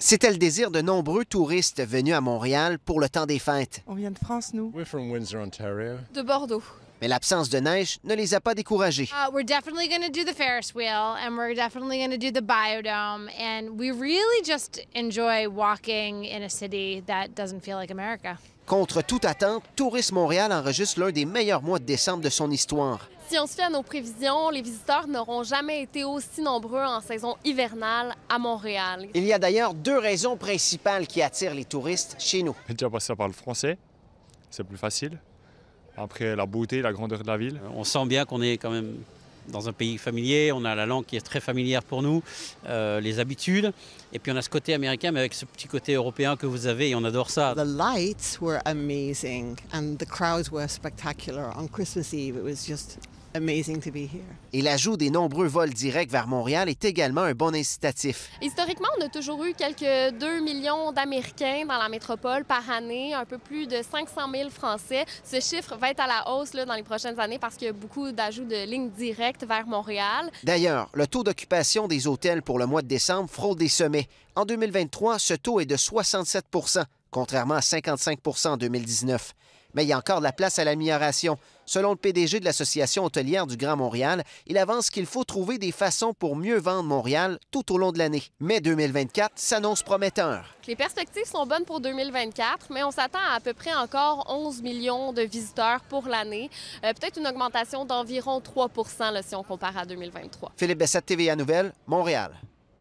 C'était le désir de nombreux touristes venus à Montréal pour le temps des fêtes. On vient de France, nous. De Bordeaux mais l'absence de neige ne les a pas découragés. Uh, Contre toute attente, Tourisme Montréal enregistre l'un des meilleurs mois de décembre de son histoire. Si on se fait à nos prévisions, les visiteurs n'auront jamais été aussi nombreux en saison hivernale à Montréal. Il y a d'ailleurs deux raisons principales qui attirent les touristes chez nous. Déjà passer par le français, c'est plus facile après la beauté, la grandeur de la ville. Euh, on sent bien qu'on est quand même dans un pays familier, on a la langue qui est très familière pour nous, euh, les habitudes, et puis on a ce côté américain, mais avec ce petit côté européen que vous avez, et on adore ça. The lights were amazing, and the crowds were spectacular. On Christmas Eve, it was et l'ajout des nombreux vols directs vers Montréal est également un bon incitatif. Historiquement, on a toujours eu quelques 2 millions d'Américains dans la métropole par année, un peu plus de 500 000 Français. Ce chiffre va être à la hausse là, dans les prochaines années parce qu'il y a beaucoup d'ajouts de lignes directes vers Montréal. D'ailleurs, le taux d'occupation des hôtels pour le mois de décembre frôle des sommets. En 2023, ce taux est de 67 contrairement à 55 en 2019 mais il y a encore de la place à l'amélioration. Selon le PDG de l'Association hôtelière du Grand Montréal, il avance qu'il faut trouver des façons pour mieux vendre Montréal tout au long de l'année. Mais 2024 s'annonce prometteur. Les perspectives sont bonnes pour 2024, mais on s'attend à à peu près encore 11 millions de visiteurs pour l'année. Euh, peut-être une augmentation d'environ 3 si on compare à 2023. Philippe Bessette, TVA Nouvelle, Montréal.